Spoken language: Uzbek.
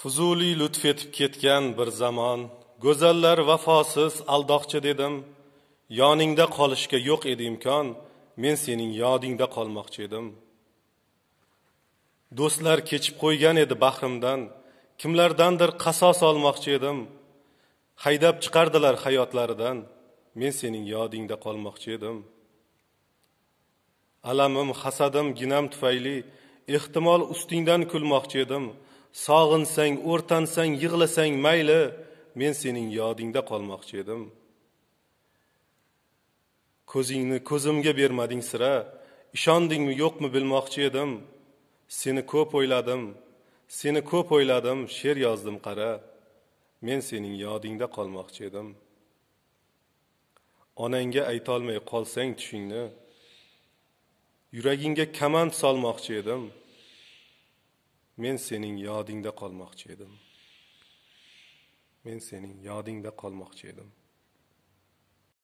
fuzuliy lutf etib ketgan bir zamon go'zallar vafosiz aldoqchi dedim yoningda qolishga yo'q edi imkon men sening yodingda qolmoqchi edim do'stlar kechib qo'ygan edi bahrimdan kimlardandir qasos olmoqchi edim haydab chiqardilar hayotlaridan men sening yodingda qolmoqchi edim alamim hasadim ginam tufayli ehtimol ustingdan kulmoqchi edim sog'insang o'rtansang yig'lasang mayli men sening yodingda qolmoqchi edim ko'zingni ko'zimga bermading sira ishondingmi yo'qmi bilmoqchi edim seni ko'p o'yladim seni ko'p o'yladim she'r yozdim qara men sening yodingda qolmoqchi edim onangga aytolmay qolsang tushingni yuragingga kamand solmoqchi edim men sening yodingda qolmoqchi edim men sening yodingda qolmoqchi edim